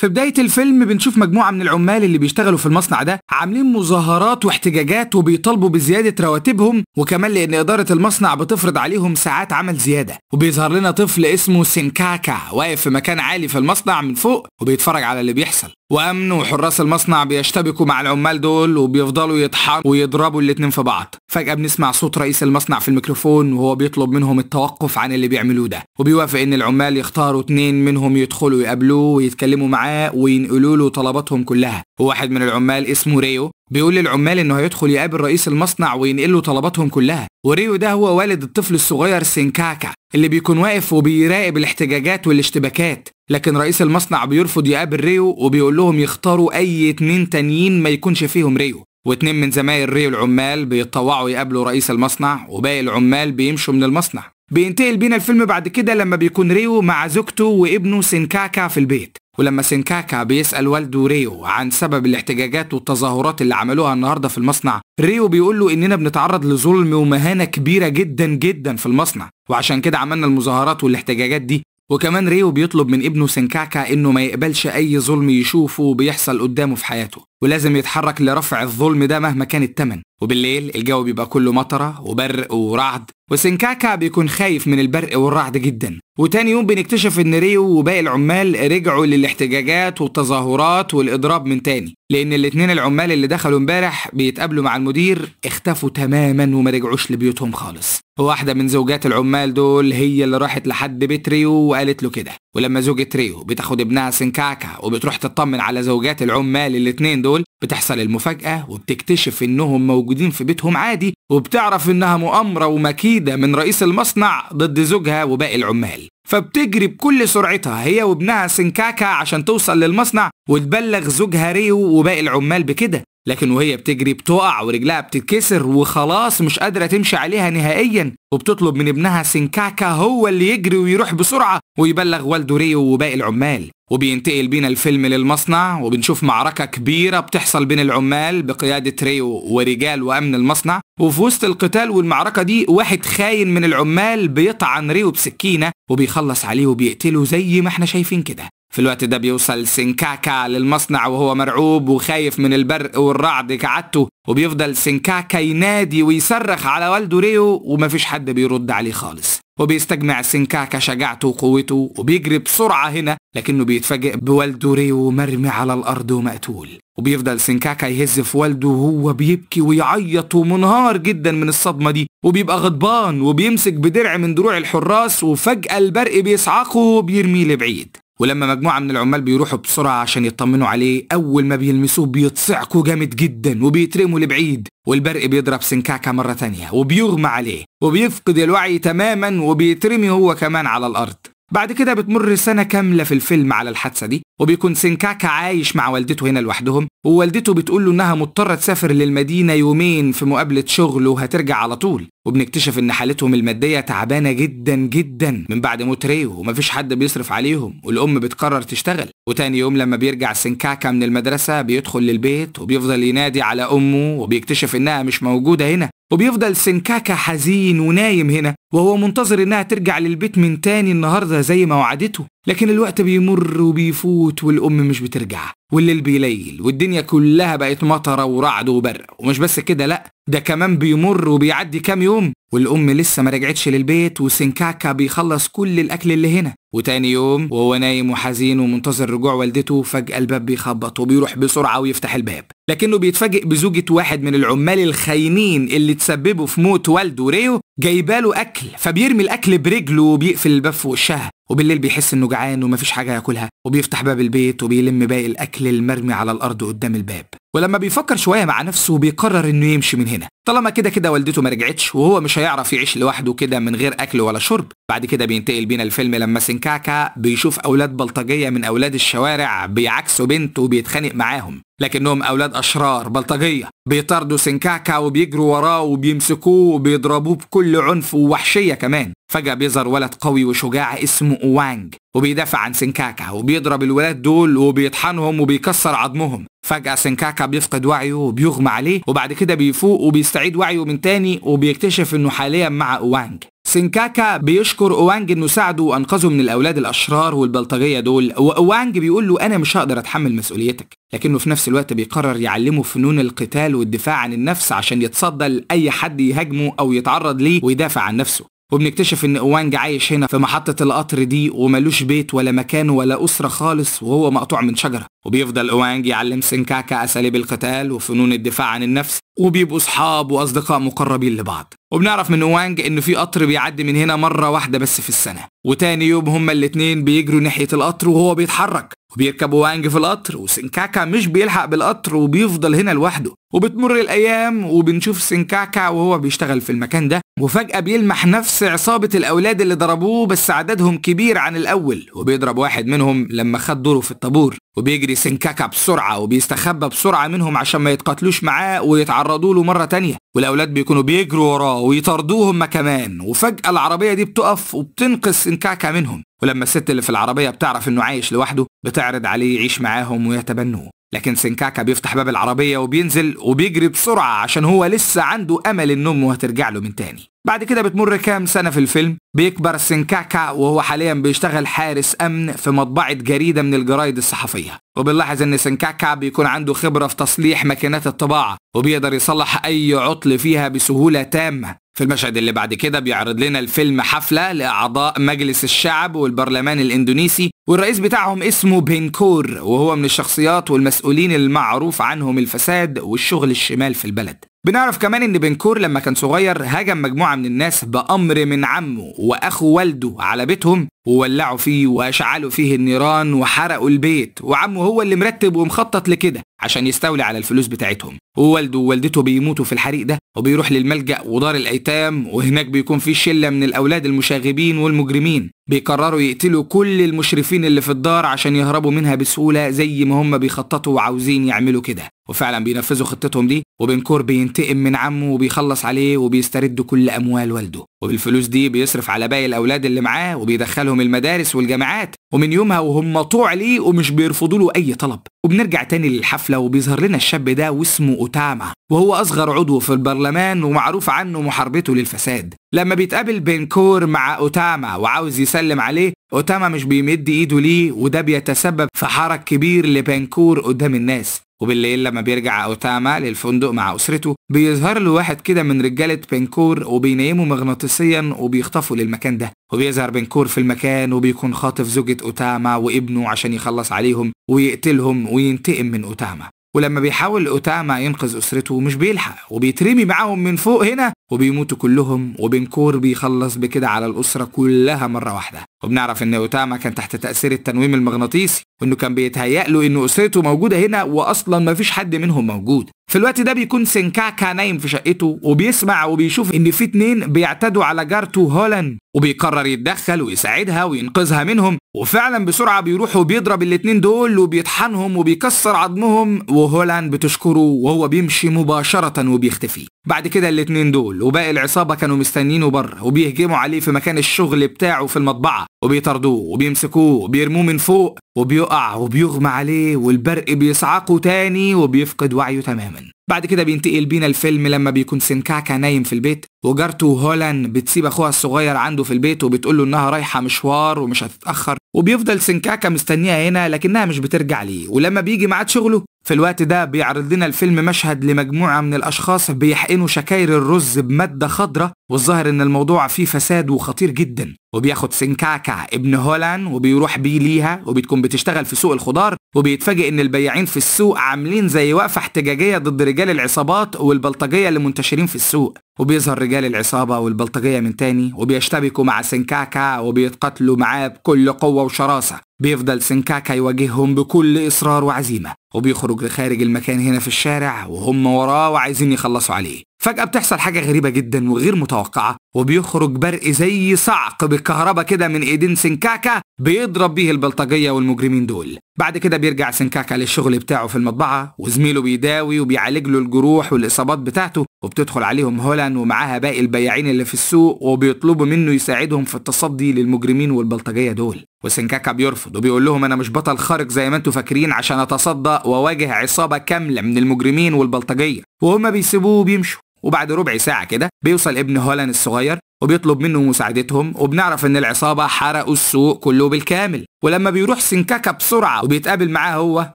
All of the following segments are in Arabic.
في بداية الفيلم بنشوف مجموعة من العمال اللي بيشتغلوا في المصنع ده عاملين مظاهرات واحتجاجات وبيطالبوا بزيادة رواتبهم وكمان لأن إدارة المصنع بتفرض عليهم ساعات عمل زيادة وبيظهر لنا طفل اسمه سينكاكا واقف في مكان عالي في المصنع من فوق وبيتفرج على اللي بيحصل وامن وحراس المصنع بيشتبكوا مع العمال دول وبيفضلوا يطحنوا ويضربوا الاتنين في بعض فجاه بنسمع صوت رئيس المصنع في الميكروفون وهو بيطلب منهم التوقف عن اللي بيعملوه ده وبيوافق ان العمال يختاروا اتنين منهم يدخلوا يقابلوه ويتكلموا معاه وينقلوا له طلباتهم كلها وواحد من العمال اسمه ريو بيقول للعمال انه هيدخل يقابل رئيس المصنع وينقل له طلباتهم كلها وريو ده هو والد الطفل الصغير سينكاكا اللي بيكون واقف وبيراقب الاحتجاجات والاشتباكات لكن رئيس المصنع بيرفض يقابل ريو وبيقول لهم يختاروا اي اتنين تانيين ما يكونش فيهم ريو واتنين من زمايل ريو العمال بيتطوعوا يقابلوا رئيس المصنع وباقي العمال بيمشوا من المصنع بينتقل بينا الفيلم بعد كده لما بيكون ريو مع زوجته وابنه سينكاكا في البيت ولما سينكاكا بيسأل والده ريو عن سبب الاحتجاجات والتظاهرات اللي عملوها النهاردة في المصنع ريو بيقول له إننا بنتعرض لظلم ومهانة كبيرة جدا جدا في المصنع وعشان كده عملنا المظاهرات والاحتجاجات دي وكمان ريو بيطلب من ابنه سنكاكا انه ما يقبلش اي ظلم يشوفه بيحصل قدامه في حياته ولازم يتحرك لرفع الظلم ده مهما كان التمن وبالليل الجو بيبقى كله مطرة وبرق ورعد وسنكاكا بيكون خايف من البرق والرعد جدا وتاني يوم بنكتشف ان ريو وباقي العمال رجعوا للاحتجاجات والتظاهرات والاضراب من تاني لان الاتنين العمال اللي دخلوا امبارح بيتقابلوا مع المدير اختفوا تماما وما رجعوش لبيوتهم خالص واحدة من زوجات العمال دول هي اللي راحت لحد بيت ريو وقالت له كده ولما زوجة ريو بتاخد ابنها سنكاكا وبتروح تطمن على زوجات العمال الاتنين دول بتحصل المفاجأة وبتكتشف إنهم موجودين في بيتهم عادي وبتعرف إنها مؤامرة ومكيدة من رئيس المصنع ضد زوجها وباقي العمال فبتجري بكل سرعتها هي وابنها سنكاكا عشان توصل للمصنع وتبلغ زوجها ريو وباقي العمال بكده لكن وهي بتجري بتقع ورجلها بتتكسر وخلاص مش قادرة تمشي عليها نهائيا وبتطلب من ابنها سنكاكا هو اللي يجري ويروح بسرعة ويبلغ والده ريو وباقي العمال وبينتقل بينا الفيلم للمصنع وبنشوف معركة كبيرة بتحصل بين العمال بقيادة ريو ورجال وأمن المصنع وفي وسط القتال والمعركة دي واحد خاين من العمال بيطعن ريو بسكينة وبيخلص عليه وبيقتله زي ما احنا شايفين كده في الوقت ده بيوصل سنكاكا للمصنع وهو مرعوب وخايف من البرق والرعد كعادته وبيفضل سنكاكا ينادي ويصرخ على والده ريو ومفيش حد بيرد عليه خالص وبيستجمع سنكاكا شجاعته وقوته وبيجري بسرعة هنا لكنه بيتفاجئ بوالده ريو مرمي على الأرض ومقتول وبيفضل سنكاكا يهز في والده وهو بيبكي ويعيط ومنهار جدا من الصدمة دي وبيبقى غضبان وبيمسك بدرع من دروع الحراس وفجأة البرق بيصعقه وبيرميه لبعيد ولما مجموعة من العمال بيروحوا بسرعة عشان يطمنوا عليه أول ما بيلمسوه بيتصعقوا جامد جدا وبيترموا لبعيد والبرق بيضرب سنكاكة مرة تانية وبيغمى عليه وبيفقد الوعي تماما وبيترمي هو كمان على الأرض بعد كده بتمر سنة كاملة في الفيلم على الحادثة دي وبيكون سنكاكا عايش مع والدته هنا لوحدهم ووالدته بتقول له إنها مضطرة تسافر للمدينة يومين في مقابلة شغل وهترجع على طول وبنكتشف ان حالتهم الماديه تعبانه جدا جدا من بعد موت ريو ومفيش حد بيصرف عليهم والام بتقرر تشتغل وتاني يوم لما بيرجع سنكاكا من المدرسه بيدخل للبيت وبيفضل ينادي على امه وبيكتشف انها مش موجوده هنا وبيفضل سنكاكا حزين ونايم هنا وهو منتظر انها ترجع للبيت من تاني النهارده زي ما وعدته لكن الوقت بيمر وبيفوت والأم مش بترجع والليل بيليل والدنيا كلها بقت مطرة ورعد وبرق ومش بس كده لأ ده كمان بيمر وبيعدي كام يوم والأم لسه ما رجعتش للبيت وسنكاكا بيخلص كل الأكل اللي هنا وتاني يوم وهو نايم وحزين ومنتظر رجوع والدته فجأة الباب بيخبط وبيروح بسرعة ويفتح الباب لكنه بيتفاجئ بزوجة واحد من العمال الخاينين اللي تسببوا في موت والده ريو جايباله أكل فبيرمي الأكل برجله وبيقفل الباب في وشها وبالليل بيحس إنه جعان ومفيش حاجة ياكلها وبيفتح باب البيت وبيلم باقي الأكل المرمي على الأرض قدام الباب ولما بيفكر شوية مع نفسه بيقرر انه يمشي من هنا طالما كده كده والدته ما رجعتش وهو مش هيعرف يعيش لوحده كده من غير اكل ولا شرب بعد كده بينتقل بينا الفيلم لما سنكاكا بيشوف اولاد بلطجية من اولاد الشوارع بيعاكسوا بنته وبيتخانق معاهم لكنهم أولاد أشرار بلطجية بيطاردوا سنكعكع وبيجروا وراه وبيمسكوه وبيضربوه بكل عنف ووحشية كمان فجأة بيظهر ولد قوي وشجاع اسمه أوانج وبيدافع عن سنكاكا وبيضرب الولاد دول وبيطحنهم وبيكسر عظمهم فجأة سنكاكا بيفقد وعيه وبيغمى عليه وبعد كده بيفوق وبيستعيد وعيه من تاني وبيكتشف انه حاليا مع أوانج سنكاكا بيشكر اوانج انه ساعده وانقذه من الاولاد الاشرار والبلطجيه دول واوانج بيقول له انا مش هقدر اتحمل مسؤوليتك لكنه في نفس الوقت بيقرر يعلمه فنون القتال والدفاع عن النفس عشان يتصدى لاي حد يهاجمه او يتعرض ليه ويدافع عن نفسه وبنكتشف ان اوانج عايش هنا في محطة القطر دي وملوش بيت ولا مكان ولا أسرة خالص وهو مقطوع من شجرة وبيفضل اوانج يعلم سنكاكا أساليب القتال وفنون الدفاع عن النفس وبيبقوا أصحاب وأصدقاء مقربين لبعض وبنعرف من اوانج إن في قطر بيعدي من هنا مرة واحدة بس في السنة وتاني يوم هما الاتنين بيجروا ناحية القطر وهو بيتحرك وبيركب اوانج في القطر وسنكاكا مش بيلحق بالقطر وبيفضل هنا لوحده وبتمر الأيام وبنشوف سنكاكا وهو بيشتغل في المكان ده وفجأة بيلمح نفس عصابة الأولاد اللي ضربوه بس عددهم كبير عن الأول وبيضرب واحد منهم لما خد دوره في الطابور وبيجري سنكاكا بسرعة وبيستخبى بسرعة منهم عشان ما يتقاتلوش معاه ويتعرضوا له مرة تانية والأولاد بيكونوا بيجروا وراه ويطاردوه هما كمان وفجأة العربية دي بتقف وبتنقذ سنكاكا منهم ولما الست اللي في العربية بتعرف إنه عايش لوحده بتعرض عليه يعيش معاهم ويتبنوه لكن سنكاكا بيفتح باب العربية وبينزل وبيجري بسرعة عشان هو لسه عنده أمل أمه هترجع له من تاني بعد كده بتمر كام سنة في الفيلم بيكبر سنكاكا وهو حاليا بيشتغل حارس أمن في مطبعة جريدة من الجرايد الصحفية وبنلاحظ إن سنكاكا بيكون عنده خبرة في تصليح ماكينات الطباعة وبيقدر يصلح أي عطل فيها بسهولة تامة في المشهد اللي بعد كده بيعرض لنا الفيلم حفلة لأعضاء مجلس الشعب والبرلمان الإندونيسي والرئيس بتاعهم اسمه بينكور وهو من الشخصيات والمسؤولين المعروف عنهم الفساد والشغل الشمال في البلد بنعرف كمان ان بنكور لما كان صغير هاجم مجموعة من الناس بأمر من عمه وأخو والده على بيتهم وولعوا فيه وأشعلوا فيه النيران وحرقوا البيت وعمه هو اللي مرتب ومخطط لكده عشان يستولي على الفلوس بتاعتهم ووالده ووالدته بيموتوا في الحريق ده وبيروح للملجأ ودار الأيتام وهناك بيكون في شلة من الأولاد المشاغبين والمجرمين بيقرروا يقتلوا كل المشرفين اللي في الدار عشان يهربوا منها بسهولة زي ما هم بيخططوا وعاوزين يعملوا كده وفعلا بينفذوا خطتهم دي وبنكور بينتقم من عمه وبيخلص عليه وبيسترد كل أموال والده وبالفلوس دي بيصرف على باقي الأولاد اللي معاه وبيدخلهم منهم المدارس والجامعات ومن يومها وهم طوع ليه ومش بيرفضوا له أي طلب وبنرجع تاني للحفلة وبيظهر لنا الشاب ده واسمه أوتاما وهو أصغر عضو في البرلمان ومعروف عنه محاربته للفساد لما بيتقابل بنكور مع أوتاما وعاوز يسلم عليه أوتاما مش بيمد إيده ليه وده بيتسبب في حرج كبير لبنكور قدام الناس وبالليل لما بيرجع أوتاما للفندق مع أسرته بيظهر له واحد كده من رجالة بنكور وبينيمه مغناطيسيا وبيخطفوا للمكان ده وبيظهر بنكور في المكان وبيكون خاطف زوجة أوتاما وابنه عشان يخلص عليهم ويقتلهم وينتقم من أوتاما ولما بيحاول أوتاما ينقذ أسرته مش بيلحق وبيترمي معاهم من فوق هنا وبيموتوا كلهم وبنكور بيخلص بكده على الأسرة كلها مرة واحدة وبنعرف إن أوتاما كان تحت تأثير التنويم المغناطيسي وإنه كان بيتهيأ له إن أسرته موجودة هنا وأصلا مفيش حد منهم موجود في الوقت ده بيكون سنكاكا نايم في شقته وبيسمع وبيشوف إن في اتنين بيعتدوا على جارته هولاند وبيقرر يتدخل ويساعدها وينقذها منهم وفعلا بسرعة بيروح وبيضرب الاتنين دول وبيطحنهم وبيكسر عظمهم وهولاند بتشكره وهو بيمشي مباشرة وبيختفي بعد كده الاتنين دول وباقي العصابة كانوا مستنينه بره وبيهجموا عليه في مكان الشغل بتاعه في المطبعة وبيطاردوه وبيمسكوه وبيرموه من فوق وبيقع وبيغمى عليه والبرق بيصعقه تاني وبيفقد وعيه تماما بعد كده بينتقل بينا الفيلم لما بيكون سنكاكا نايم في البيت وجارته هولان بتسيب اخوها الصغير عنده في البيت وبتقول له انها رايحه مشوار ومش هتتاخر وبيفضل سنكاكا مستنيها هنا لكنها مش بترجع ليه ولما بيجي ميعاد شغله في الوقت ده بيعرض لنا الفيلم مشهد لمجموعة من الأشخاص بيحقنوا شكاير الرز بمادة خضراء والظاهر إن الموضوع فيه فساد وخطير جدا وبياخد سنكاكع ابن هولان وبيروح بيه ليها وبتكون بتشتغل في سوق الخضار وبيتفاجئ إن البياعين في السوق عاملين زي وقفة احتجاجية ضد رجال العصابات والبلطجية اللي منتشرين في السوق وبيظهر رجال العصابة والبلطجية من تاني وبيشتبكوا مع سنكاكا وبيتقاتلوا معاه بكل قوة وشراسة بيفضل سنكاكا يواجههم بكل إصرار وعزيمة وبيخرج لخارج المكان هنا في الشارع وهم وراه وعايزين يخلصوا عليه فجأة بتحصل حاجة غريبة جدا وغير متوقعة وبيخرج برق زي صعق بالكهرباء كده من ايدين سنكاكا بيضرب بيه البلطجية والمجرمين دول بعد كده بيرجع سنكاكا للشغل بتاعه في المطبعة وزميله بيداوي وبيعالج له الجروح والإصابات بتاعته وبتدخل عليهم هولان ومعاها باقي البياعين اللي في السوق وبيطلبوا منه يساعدهم في التصدي للمجرمين والبلطجية دول وسنكاكا بيرفض وبيقول لهم انا مش بطل خارق زي ما انتوا فاكرين عشان اتصدى واواجه عصابه كامله من المجرمين والبلطجيه وهما بيسيبوه وبيمشوا وبعد ربع ساعة كده بيوصل ابن هولان الصغير وبيطلب منه مساعدتهم وبنعرف ان العصابة حرقوا السوق كله بالكامل ولما بيروح سنكاكا بسرعة وبيتقابل معاه هو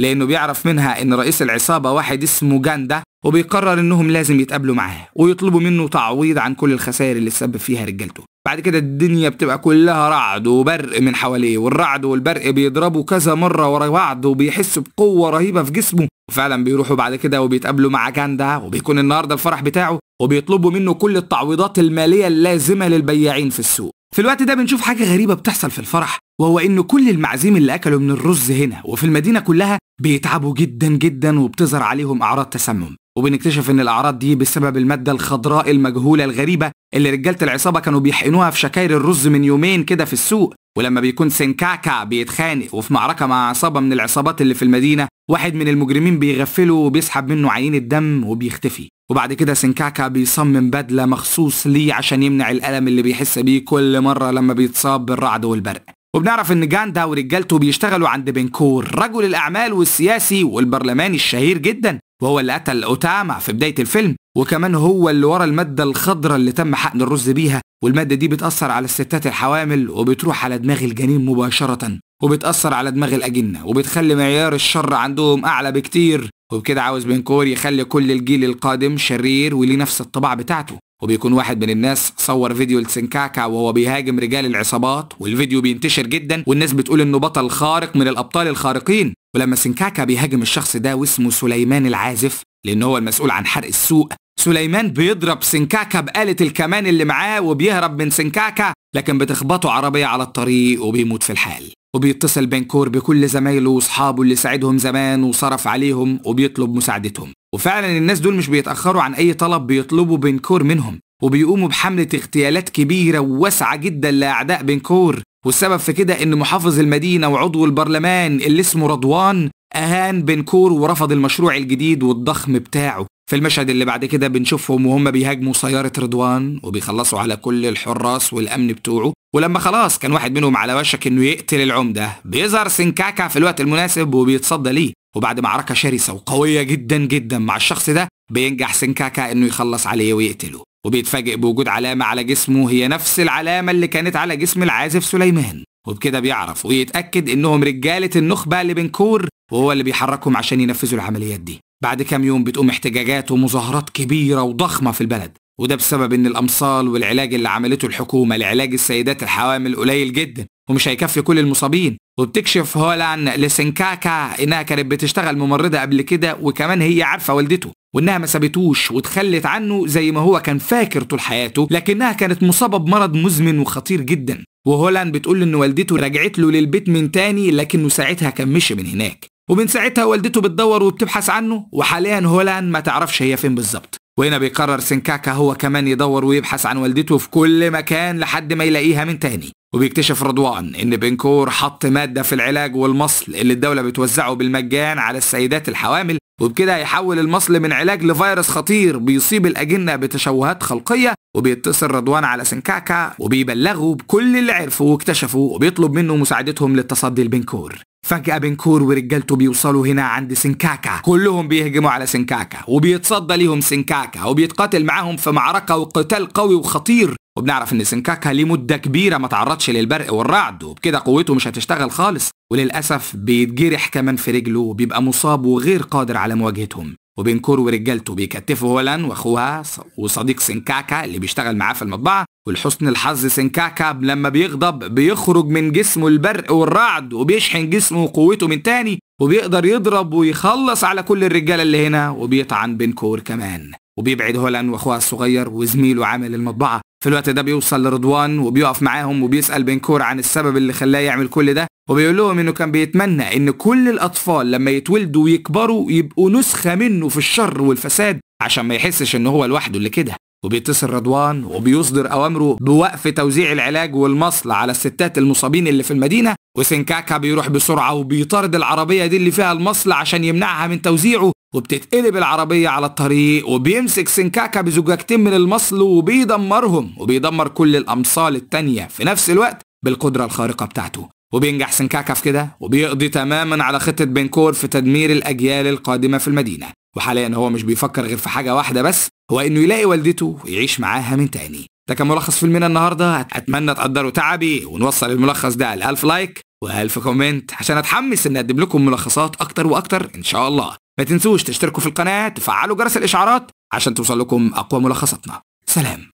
لانه بيعرف منها ان رئيس العصابة واحد اسمه جاندا وبيقرر انهم لازم يتقابلوا معاه ويطلبوا منه تعويض عن كل الخسائر اللي اتسبب فيها رجالته بعد كده الدنيا بتبقى كلها رعد وبرق من حواليه والرعد والبرق بيضربوا كذا مرة ورا بعض وبيحس بقوة رهيبة في جسمه وفعلا بيروحوا بعد كده وبيتقابلوا مع جاندا وبيكون النهاردة الفرح بتاعه وبيطلبوا منه كل التعويضات المالية اللازمة للبياعين في السوق في الوقت ده بنشوف حاجة غريبة بتحصل في الفرح وهو إن كل المعازيم اللي أكلوا من الرز هنا وفي المدينة كلها بيتعبوا جدا جدا وبتظهر عليهم أعراض تسمم وبنكتشف ان الاعراض دي بسبب الماده الخضراء المجهوله الغريبه اللي رجاله العصابه كانوا بيحقنوها في شكاير الرز من يومين كده في السوق ولما بيكون سنكاكا بيتخانق وفي معركه مع عصابه من العصابات اللي في المدينه واحد من المجرمين بيغفله وبيسحب منه عينه دم وبيختفي وبعد كده سنكاكا بيصمم بدله مخصوص ليه عشان يمنع الالم اللي بيحس بيه كل مره لما بيتصاب بالرعد والبرق وبنعرف ان جاندا ورجالته بيشتغلوا عند بنكور رجل الاعمال والسياسي والبرلماني الشهير جدا وهو اللي قتل اوتاما في بدايه الفيلم وكمان هو اللي ورا الماده الخضراء اللي تم حقن الرز بيها والماده دي بتاثر على الستات الحوامل وبتروح على دماغ الجنين مباشره وبتاثر على دماغ الاجنه وبتخلي معيار الشر عندهم اعلى بكتير وبكده عاوز بنكور يخلي كل الجيل القادم شرير وليه نفس الطباع بتاعته وبيكون واحد من الناس صور فيديو لسنكاكا وهو بيهاجم رجال العصابات والفيديو بينتشر جدا والناس بتقول انه بطل خارق من الابطال الخارقين ولما سنكاكا بيهاجم الشخص ده واسمه سليمان العازف لان هو المسؤول عن حرق السوق سليمان بيضرب سنكاكا بآلة الكمان اللي معاه وبيهرب من سنكاكا لكن بتخبطه عربية على الطريق وبيموت في الحال وبيتصل بنكور بكل زمايله واصحابه اللي ساعدهم زمان وصرف عليهم وبيطلب مساعدتهم وفعلا الناس دول مش بيتأخروا عن أي طلب بيطلبوا بنكور منهم وبيقوموا بحملة اغتيالات كبيرة وواسعة جدا لأعداء بنكور والسبب في كده إن محافظ المدينة وعضو البرلمان اللي اسمه رضوان أهان بنكور ورفض المشروع الجديد والضخم بتاعه في المشهد اللي بعد كده بنشوفهم وهم بيهاجموا سيارة رضوان وبيخلصوا على كل الحراس والأمن بتوعه ولما خلاص كان واحد منهم على وشك انه يقتل العمدة بيظهر سنكاكا في الوقت المناسب وبيتصدى ليه وبعد معركة شرسة وقوية جدا جدا مع الشخص ده بينجح سنكاكا انه يخلص عليه ويقتله وبيتفاجئ بوجود علامة على جسمه هي نفس العلامة اللي كانت على جسم العازف سليمان وبكده بيعرف ويتأكد انهم رجالة النخبة اللي بنكور وهو اللي بيحركهم عشان ينفذوا العمليات دي بعد كام يوم بتقوم احتجاجات ومظاهرات كبيرة وضخمة في البلد وده بسبب ان الامصال والعلاج اللي عملته الحكومه لعلاج السيدات الحوامل قليل جدا ومش هيكفي كل المصابين وبتكشف هولان لسنكاكا انها كانت بتشتغل ممرضه قبل كده وكمان هي عارفه والدته وانها ما سابتوش وتخلت عنه زي ما هو كان فاكر طول حياته لكنها كانت مصابه بمرض مزمن وخطير جدا وهولان بتقول ان والدته رجعت له للبيت من تاني لكنه ساعتها كان مشي من هناك ومن ساعتها والدته بتدور وبتبحث عنه وحاليا هولان ما تعرفش هي فين بالظبط وهنا بيقرر سنكاكا هو كمان يدور ويبحث عن والدته في كل مكان لحد ما يلاقيها من تاني وبيكتشف رضوان ان بنكور حط مادة في العلاج والمصل اللي الدولة بتوزعه بالمجان على السيدات الحوامل وبكده يحول المصل من علاج لفيروس خطير بيصيب الأجنة بتشوهات خلقية وبيتصل رضوان على سنكاكا وبيبلغه بكل اللي عرفه واكتشفه وبيطلب منه مساعدتهم للتصدي لبنكور فجأة بنكور ورجالته بيوصلوا هنا عند سنكاكا كلهم بيهجموا على سنكاكا وبيتصدى ليهم سنكاكا وبيتقاتل معاهم في معركة وقتال قوي وخطير وبنعرف ان سنكاكا ليه مدة كبيرة ما تعرضش للبرق والرعد وبكده قوته مش هتشتغل خالص وللأسف بيتجرح كمان في رجله وبيبقى مصاب وغير قادر على مواجهتهم وبنكور ورجالته بيكتفوا هولان واخوها وصديق سنكاكا اللي بيشتغل معاه في المطبعة ولحسن الحظ سنكعكع لما بيغضب بيخرج من جسمه البرق والرعد وبيشحن جسمه وقوته من تاني وبيقدر يضرب ويخلص على كل الرجاله اللي هنا وبيطعن بنكور كمان وبيبعد هولان واخوها الصغير وزميله عامل المطبعه في الوقت ده بيوصل لرضوان وبيقف معاهم وبيسال بنكور عن السبب اللي خلاه يعمل كل ده وبيقول لهم انه كان بيتمنى ان كل الاطفال لما يتولدوا ويكبروا يبقوا نسخه منه في الشر والفساد عشان ما يحسش ان هو لوحده اللي كده وبيتصل رضوان وبيصدر أوامره بوقف توزيع العلاج والمصل على الستات المصابين اللي في المدينة وسنكاكا بيروح بسرعة وبيطارد العربية دي اللي فيها المصل عشان يمنعها من توزيعه وبتتقلب العربية على الطريق وبيمسك سنكاكا بزجاجتين من المصل وبيدمرهم وبيدمر كل الأمصال التانية في نفس الوقت بالقدرة الخارقة بتاعته وبينجح سنكاكا في كده وبيقضي تماما على خطة بنكور في تدمير الأجيال القادمة في المدينة وحاليا هو مش بيفكر غير في حاجة واحدة بس هو إنه يلاقي والدته ويعيش معاها من تاني ده كان ملخص فيلمنا النهاردة أتمنى تقدروا تعبي ونوصل الملخص ده لألف لايك وألف كومنت عشان أتحمس إن أقدم لكم ملخصات أكتر وأكتر إن شاء الله ما تنسوش تشتركوا في القناة تفعلوا جرس الإشعارات عشان توصل لكم أقوى ملخصاتنا سلام